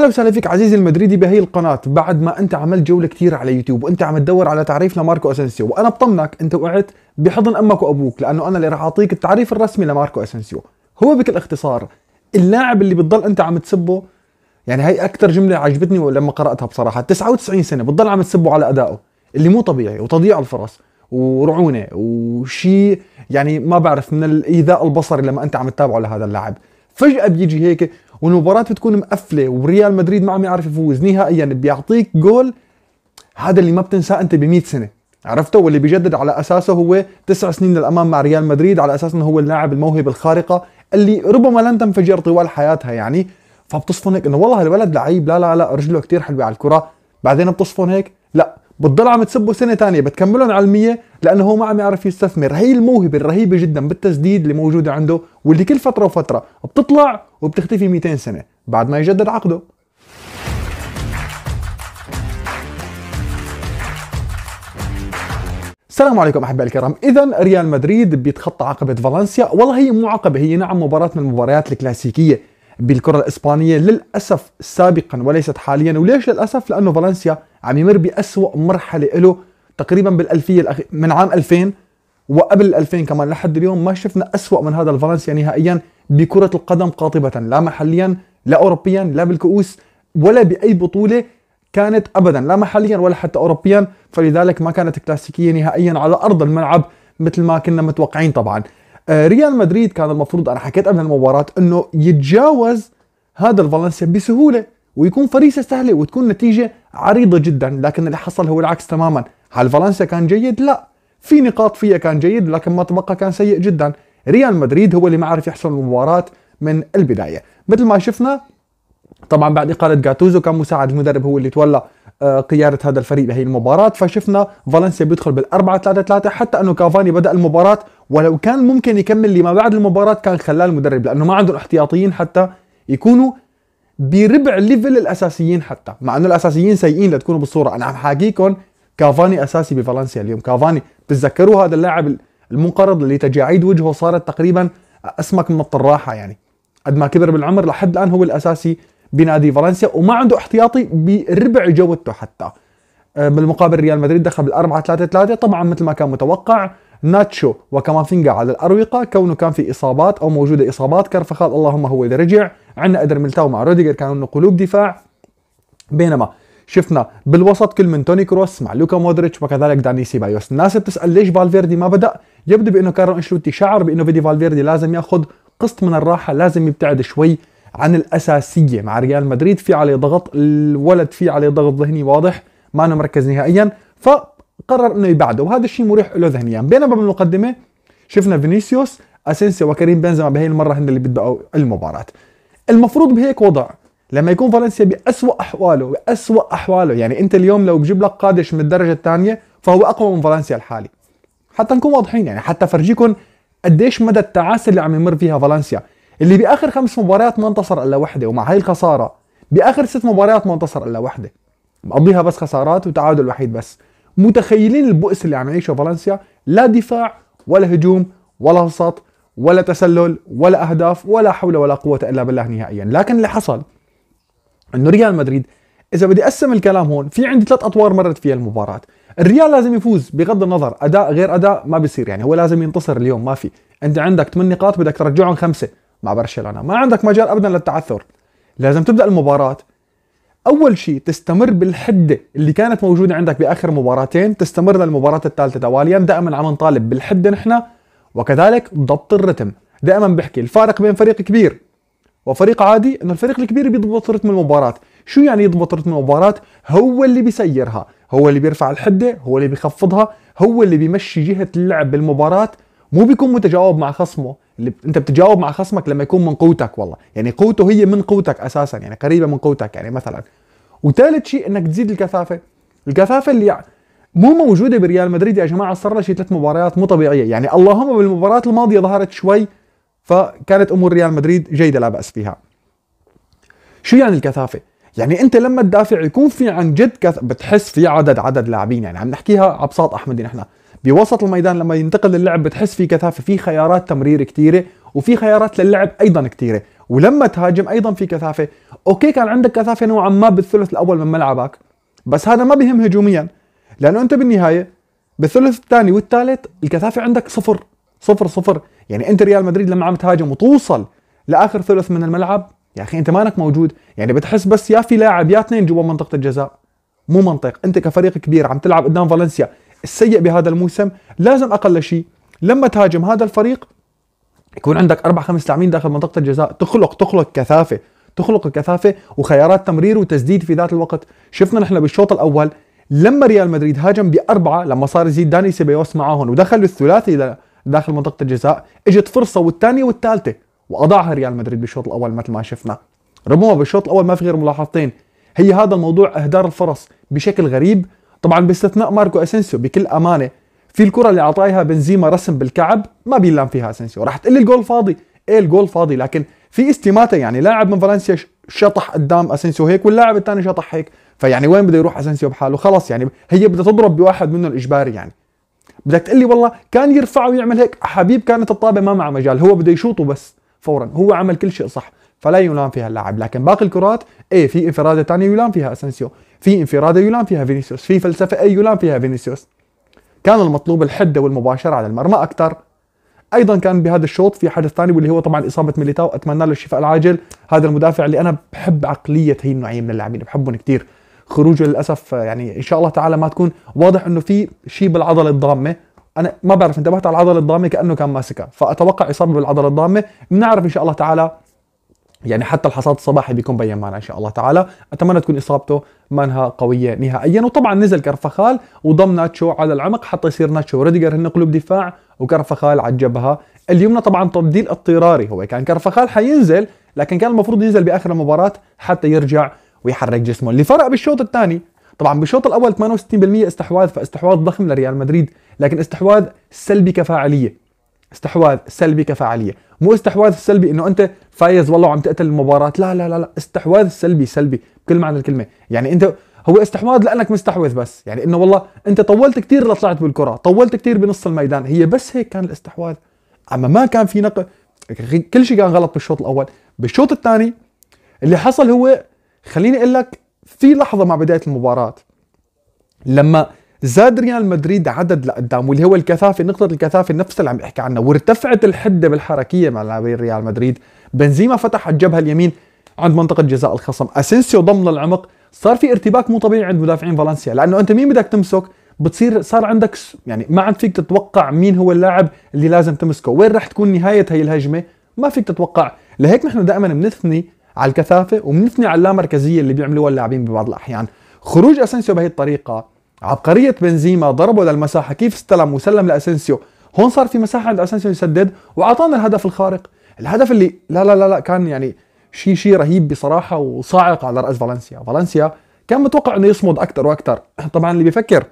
اهلا وسهلا فيك عزيزي المدريدي بهي القناه بعد ما انت عملت جوله كثير على يوتيوب وانت عم تدور على تعريف لماركو اسنسيو وانا بطمنك انت وقعت بحضن امك وابوك لانه انا اللي راح اعطيك التعريف الرسمي لماركو اسنسيو هو بكل اختصار اللاعب اللي بتضل انت عم تسبه يعني هي اكثر جمله عجبتني لما قراتها بصراحه 99 سنه بتضل عم تسبه على ادائه اللي مو طبيعي وتضييع الفرص ورعونه وشيء يعني ما بعرف من الايذاء البصري لما انت عم تتابعه لهذا اللاعب فجاه بيجي هيك والمباراة بتكون مقفله وريال مدريد ما عم يعرف يفوز نهائيا بيعطيك جول هذا اللي ما بتنساه انت ب 100 سنه عرفته واللي بيجدد على اساسه هو تسع سنين للامام مع ريال مدريد على اساس انه هو اللاعب الموهبه الخارقه اللي ربما لن تنفجر طوال حياتها يعني فبتصفن هيك انه والله الولد لعيب لا لا لا رجله كثير حلوه على الكره بعدين بتصفن هيك لا بتضل عم تسبه سنه ثانيه بتكملهم على المية لانه هو ما عم يعرف يستثمر هي الموهبه الرهيبه جدا بالتسديد اللي موجوده عنده واللي كل فتره وفتره بتطلع وبتختفي 200 سنه بعد ما يجدد عقده السلام عليكم احبائي الكرام، اذا ريال مدريد بيتخطى عقبه فالنسيا، والله هي مو عقبه هي نعم مباراه من المباريات الكلاسيكيه، بالكرة الإسبانية للأسف سابقا وليست حاليا وليش للأسف لأنه فالنسيا عم يمر بأسوأ مرحلة له تقريبا بالألفية الأخير من عام 2000 وقبل 2000 كمان لحد اليوم ما شفنا أسوأ من هذا الفالنسيا نهائيا بكرة القدم قاطبة لا محليا لا أوروبيا لا بالكؤوس ولا بأي بطولة كانت أبدا لا محليا ولا حتى أوروبيا فلذلك ما كانت كلاسيكية نهائيا على أرض الملعب مثل ما كنا متوقعين طبعا آه، ريال مدريد كان المفروض انا حكيت قبل المباراه انه يتجاوز هذا الفالنسيا بسهوله ويكون فريسه سهله وتكون نتيجه عريضه جدا لكن اللي حصل هو العكس تماما هل فالنسيا كان جيد لا في نقاط فيها كان جيد لكن ما تبقى كان سيء جدا ريال مدريد هو اللي ما عرف يحسم المباراه من البدايه مثل ما شفنا طبعا بعد اقاله جاتوزو كان مساعد المدرب هو اللي تولى آه، قياده هذا الفريق بهي المباراه فشفنا فالنسيا بيدخل بالأربعة 3 3 حتى انه كافاني بدا المباراه ولو كان ممكن يكمل لما بعد المباراه كان خلاه المدرب لانه ما عندهم احتياطيين حتى يكونوا بربع ليفل الاساسيين حتى مع انه الاساسيين سيئين لتكونوا بالصوره انا عم حاكيكم كافاني اساسي بفالنسيا اليوم كافاني بتتذكروا هذا اللاعب المنقرض اللي تجاعيد وجهه صارت تقريبا اسمك من الطراحه يعني قد ما كبر بالعمر لحد الان هو الاساسي بنادي فالنسيا وما عنده احتياطي بربع جودته حتى بالمقابل آه، ريال مدريد دخل بالأربعة ثلاثة ثلاثة طبعا مثل ما كان متوقع ناتشو وكامافينجا على الأروقة كونه كان في إصابات أو موجودة إصابات كرفخال اللهم هو إذا رجع عندنا أدر ملتاو مع روديجر كانوا قلوب دفاع بينما شفنا بالوسط كل من توني كروس مع لوكا مودريتش وكذلك داني سيبايوس الناس بتسال ليش فالفيردي ما بدا يبدو بانه كارلو انشلوتي شعر بانه فيدي فالفيردي لازم ياخذ قسط من الراحه لازم يبتعد شوي عن الاساسيه مع ريال مدريد في عليه ضغط الولد في عليه ضغط ذهني واضح ما أنا مركز نهائيا فقرر انه يبعده وهذا الشيء مريح له ذهنيا بينما بالمقدمه شفنا فينيسيوس اسينسيو وكريم بنزيما بهي المره هن اللي بدأوا المباراه المفروض بهيك وضع لما يكون فالنسيا بأسوأ أحواله بأسوأ أحواله يعني أنت اليوم لو بجيب لك قادش من الدرجة الثانية فهو أقوى من فالنسيا الحالي حتى نكون واضحين يعني حتى فرجيكم قديش مدى التعاسة اللي عم يمر فيها فالنسيا اللي باخر خمس مباريات ما انتصر الا وحده ومع هاي الخساره باخر ست مباريات ما انتصر الا وحده مقضيها بس خسارات وتعادل وحيد بس متخيلين البؤس اللي عم يعيشه فالنسيا لا دفاع ولا هجوم ولا وسط ولا تسلل ولا اهداف ولا حول ولا قوه الا بالله نهائيا لكن اللي حصل انه ريال مدريد اذا بدي اقسم الكلام هون في عندي ثلاث اطوار مرت فيها المباراه الريال لازم يفوز بغض النظر اداء غير اداء ما بيصير يعني هو لازم ينتصر اليوم ما في انت عندك 8 نقاط بدك ترجعهم خمسه مع برشلونه ما عندك مجال ابدا للتعثر لازم تبدا المباراه اول شيء تستمر بالحده اللي كانت موجوده عندك باخر مباراتين تستمر للمباراه الثالثه تواليا دائما عم نطالب بالحده نحن وكذلك ضبط الرتم دائما بحكي الفارق بين فريق كبير وفريق عادي انه الفريق الكبير بيضبط رتم المباراه شو يعني يضبط رتم المباراه هو اللي بيسيرها هو اللي بيرفع الحده هو اللي بيخفضها هو اللي بيمشي جهه اللعب بالمباراه مو بيكون متجاوب مع خصمه اللي انت بتجاوب مع خصمك لما يكون من قوتك والله يعني قوته هي من قوتك اساسا يعني قريبه من قوتك يعني مثلا وثالث شيء انك تزيد الكثافه الكثافه اللي مو موجوده بريال مدريد يا جماعه صار شي ثلاث مباريات مو طبيعيه يعني اللهم بالمباراه الماضيه ظهرت شوي فكانت امور ريال مدريد جيده لا باس فيها شو يعني الكثافه يعني انت لما تدافع يكون في عن جد كث... بتحس في عدد عدد لاعبين يعني عم نحكيها ابساط احمدي نحن بوسط الميدان لما ينتقل اللعب بتحس في كثافه في خيارات تمرير كثيره وفي خيارات للعب ايضا كثيره ولما تهاجم ايضا في كثافه اوكي كان عندك كثافه نوعا ما بالثلث الاول من ملعبك بس هذا ما بهم هجوميا لانه انت بالنهايه بالثلث الثاني والثالث الكثافه عندك صفر صفر صفر يعني انت ريال مدريد لما عم تهاجم وتوصل لاخر ثلث من الملعب يا اخي انت مانك موجود يعني بتحس بس يا في لاعب يا اثنين جوا منطقه الجزاء مو منطق انت كفريق كبير عم تلعب قدام فالنسيا السيء بهذا الموسم لازم اقل شيء لما تهاجم هذا الفريق يكون عندك اربع خمس لاعبين داخل منطقه الجزاء تخلق تخلق كثافه تخلق الكثافه وخيارات تمرير وتسديد في ذات الوقت شفنا نحن بالشوط الاول لما ريال مدريد هاجم باربعه لما صار يزيد داني سيبيوس معاهم ودخل الثلاثي داخل منطقه الجزاء اجت فرصه والثانيه والثالثه واضاعها ريال مدريد بالشوط الاول مثل ما شفنا رموها بالشوط الاول ما في غير ملاحظتين هي هذا الموضوع اهدار الفرص بشكل غريب طبعا باستثناء ماركو اسينسيو بكل امانه في الكره اللي اعطاها بنزيما رسم بالكعب ما بيلام فيها اسينسيو راح تقلي الجول فاضي ايه الجول فاضي لكن في استماته يعني لاعب من فالنسيا شطح قدام اسينسيو هيك واللاعب الثاني شطح هيك فيعني وين بده يروح اسينسيو بحاله خلص يعني هي بدها تضرب بواحد منهم اجباري يعني بدك تقلي والله كان يرفع ويعمل هيك حبيب كانت الطابه ما معه مجال هو بده يشوطه بس فورا هو عمل كل شيء صح فلا يلام فيها اللاعب لكن باقي الكرات ايه في انفراده ثانيه يلام فيها اسنسيو في انفراده يلام فيها فينيسيوس في فلسفه اي يلام فيها فينيسيوس كان المطلوب الحده والمباشره على المرمى اكثر ايضا كان بهذا الشوط في حدث ثاني واللي هو طبعا اصابه ميليتاو اتمنى له الشفاء العاجل هذا المدافع اللي انا بحب عقليه هي النوعيه من اللاعبين بحبهم كثير خروجه للاسف يعني ان شاء الله تعالى ما تكون واضح انه في شيء بالعضله الضامه انا ما بعرف انتبهت على العضله الضامه كانه كان ماسكها فاتوقع اصابه بالعضله الضامه بنعرف ان شاء الله تعالى يعني حتى الحصاد الصباحي بيكون بين معنا ان شاء الله تعالى اتمنى تكون اصابته مانها قويه نهائيا وطبعا نزل كرفخال وضم ناتشو على العمق حتى يصير ناتشو وريديجر هن قلوب دفاع وكرفخال على الجبهه اليمنى طبعا تبديل اضطراري هو كان كرفخال حينزل لكن كان المفروض ينزل باخر المباراه حتى يرجع ويحرك جسمه اللي فرق بالشوط الثاني طبعا بالشوط الاول 68% استحواذ فاستحواذ ضخم لريال مدريد لكن استحواذ سلبي كفاعليه استحواذ سلبي كفعاليه مو استحواذ سلبي انه انت فايز والله وعم تقتل المباراه لا لا لا لا استحواذ سلبي سلبي بكل معنى الكلمه يعني انت هو استحواذ لانك مستحوذ بس يعني انه والله انت طولت كثير لطلعت بالكره طولت كثير بنص الميدان هي بس هيك كان الاستحواذ اما ما كان في نقل كل شيء كان غلط بالشوط الاول بالشوط الثاني اللي حصل هو خليني اقول لك في لحظه مع بدايه المباراه لما زاد ريال مدريد عدد لقدام واللي هو الكثافه نقطه الكثافه نفسها اللي عم يحكي عنها وارتفعت الحده بالحركيه مع لاعبين ريال مدريد بنزيما فتح الجبهه اليمين عند منطقه جزاء الخصم اسينسيو ضم للعمق صار في ارتباك مو طبيعي عند مدافعين فالنسيا لانه انت مين بدك تمسك بتصير صار عندك يعني ما عاد فيك تتوقع مين هو اللاعب اللي لازم تمسكه وين راح تكون نهايه هي الهجمه ما فيك تتوقع لهيك نحن دائما بنثني على الكثافه وبنثني على اللامركزيه اللي بيعملوها اللاعبين ببعض الاحيان خروج اسينسيو بهي الطريقه عبقريه بنزيما ضربه للمساحه كيف استلم وسلم لاسنسيو هون صار في مساحه عند اسنسيو يسدد واعطانا الهدف الخارق الهدف اللي لا لا لا لا كان يعني شيء شيء رهيب بصراحه وصاعق على راس فالنسيا فالنسيا كان متوقع انه يصمد اكثر واكثر طبعا اللي بيفكر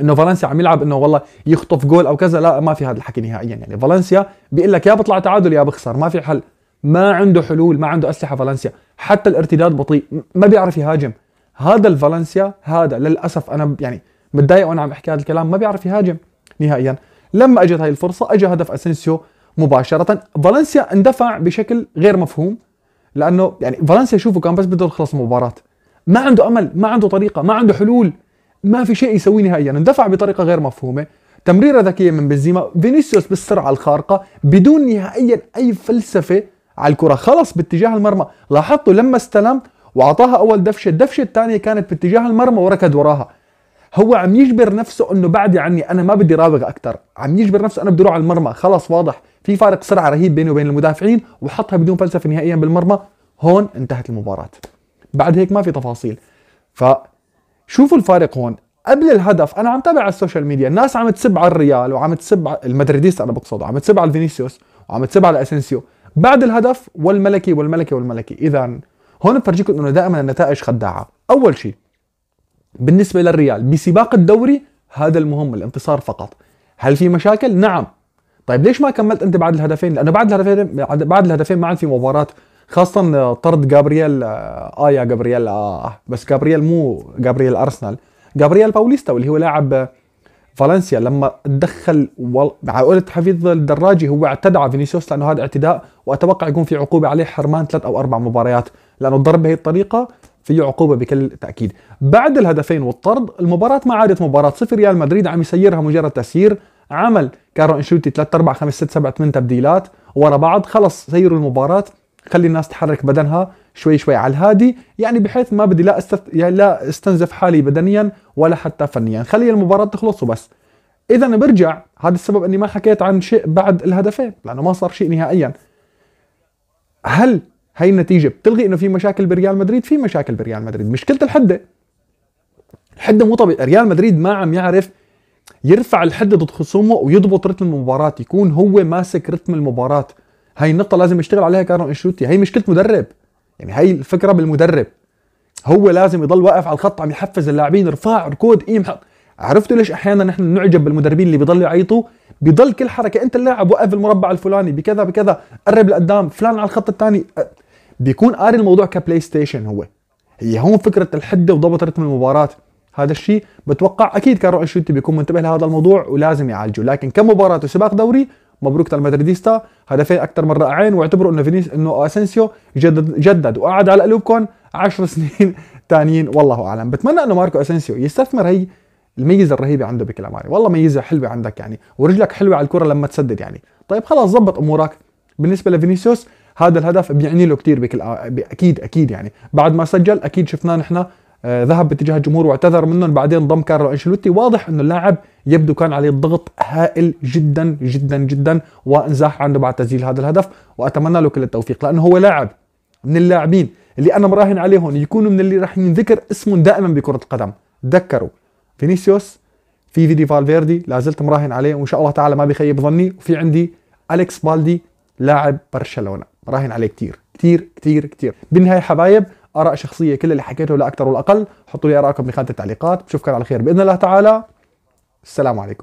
انه فالنسيا عم يلعب انه والله يخطف جول او كذا لا ما في هذا الحكي نهائيا يعني فالنسيا بيقول لك يا بطلع تعادل يا بخسر ما في حل ما عنده حلول ما عنده اسلحه فالنسيا حتى الارتداد بطيء ما بيعرف يهاجم هذا الفالنسيا هذا للاسف انا يعني متضايق وانا عم احكي هذا الكلام ما بيعرف يهاجم نهائيا لما اجت هاي الفرصه اجى هدف اسينسيو مباشره فالنسيا اندفع بشكل غير مفهوم لانه يعني فالنسيا شوفوا كان بس بده يخلص المباراه ما عنده امل ما عنده طريقه ما عنده حلول ما في شيء يسويه نهائيا اندفع بطريقه غير مفهومه تمريره ذكيه من بنزيما فينيسيوس بالسرعه الخارقه بدون نهائيا اي فلسفه على الكره خلص باتجاه المرمى لاحظتوا لما استلم واعطاها اول دفشه الدفشه الثانيه كانت باتجاه المرمى وركض وراها هو عم يجبر نفسه انه بعدي عني انا ما بدي راوغ اكثر عم يجبر نفسه انا بدي اروح على المرمى خلص واضح في فارق سرعه رهيب بينه وبين المدافعين وحطها بدون فلسفه نهائيا بالمرمى هون انتهت المباراه بعد هيك ما في تفاصيل ف شوفوا الفارق هون قبل الهدف انا عم تابع على السوشيال ميديا الناس عم تسب على الريال وعم تسب على المدريديست انا بقصده عم تسب على فينيسيوس وعم تسب على اسنسيو بعد الهدف والملكي والملكي والملكي اذا هون بفرجيكم انه دائما النتائج خداعه اول شيء بالنسبه للريال بسباق الدوري هذا المهم الانتصار فقط هل في مشاكل نعم طيب ليش ما كملت انت بعد الهدفين لانه بعد الهدفين بعد الهدفين ما عاد في مباراه خاصة طرد جابرييل اه, آه يا جابرييل آه،, اه بس جابرييل مو جابرييل ارسنال جابرييل باوليستا واللي هو لاعب فالنسيا لما تدخل وعقولة حفيظ الدراجي هو اعتدى على فينيسيوس لانه هذا اعتداء واتوقع يكون في عقوبة عليه حرمان ثلاث او اربع مباريات لانه الضرب بهي الطريقه في عقوبة بكل تأكيد بعد الهدفين والطرد المباراة ما عادت مباراة صفر ريال مدريد عم يسيرها مجرد تسيير عمل كارو انشوتي 3 4 5 6 7 8 تبديلات ورا بعض خلص سيروا المباراة خلي الناس تحرك بدنها شوي شوي على الهادي يعني بحيث ما بدي لا استث... يعني لا استنزف حالي بدنيا ولا حتى فنيا خلي المباراة تخلص وبس اذا برجع هذا السبب اني ما حكيت عن شيء بعد الهدفين لانه ما صار شيء نهائيا هل هاي النتيجه بتلغي انه في مشاكل بريال مدريد في مشاكل بريال مدريد مشكله الحده الحده مو طبيعي ريال مدريد ما عم يعرف يرفع الحد ضد خصومه ويضبط رتم المباراه يكون هو ماسك رتم المباراه هاي النقطه لازم يشتغل عليها كارون انشلوتي هي مشكله مدرب يعني هاي الفكره بالمدرب هو لازم يضل واقف على الخط عم يحفز اللاعبين رفاع ركود قيم إيه، حق عرفتوا ليش احيانا نحن نعجب بالمدربين اللي بيضلوا يعيطوا بضل كل حركه انت اللاعب وقف المربع الفلاني بكذا بكذا قرب لقدام فلان على الخط الثاني بيكون قاري الموضوع كبلاي ستيشن هو هي هون فكره الحده وضبط رتم المباراه هذا الشيء بتوقع اكيد كارو انشيلوتي بيكون منتبه لهذا الموضوع ولازم يعالجه لكن كمباراه وسباق دوري مبروك للمدريديستا هدفين اكثر من رائعين واعتبروا انه فينيس انه اسنسيو جدد جدد وقعد على قلوبكم 10 سنين ثانيين والله اعلم بتمنى انه ماركو اسنسيو يستثمر هي الميزه الرهيبه عنده بكلاماري والله ميزه حلوه عندك يعني ورجلك حلوه على الكره لما تسدد يعني طيب خلاص ظبط امورك بالنسبه لفينيسيوس هذا الهدف بيعني له كثير بكل اكيد اكيد يعني بعد ما سجل اكيد شفناه نحن آه، ذهب باتجاه الجمهور واعتذر منهم بعدين ضم كارلو انشلوتي واضح انه اللاعب يبدو كان عليه ضغط هائل جدا جدا جدا وانزاح عنه بعد تسجيل هذا الهدف واتمنى له كل التوفيق لانه هو لاعب من اللاعبين اللي انا مراهن عليهم يكونوا من اللي راح ينذكر اسمهم دائما بكره القدم تذكروا فينيسيوس في فيدي فالفيردي لا زلت مراهن عليه وان شاء الله تعالى ما بيخيب ظني وفي عندي اليكس بالدي لاعب برشلونه راهن عليه كتير كتير كتير كتير بالنهايه حبايب اراء شخصيه كل اللي حكيته لا اكثر ولا اقل حطوا لي آراءكم بخانه التعليقات بشوفكم على خير باذن الله تعالى السلام عليكم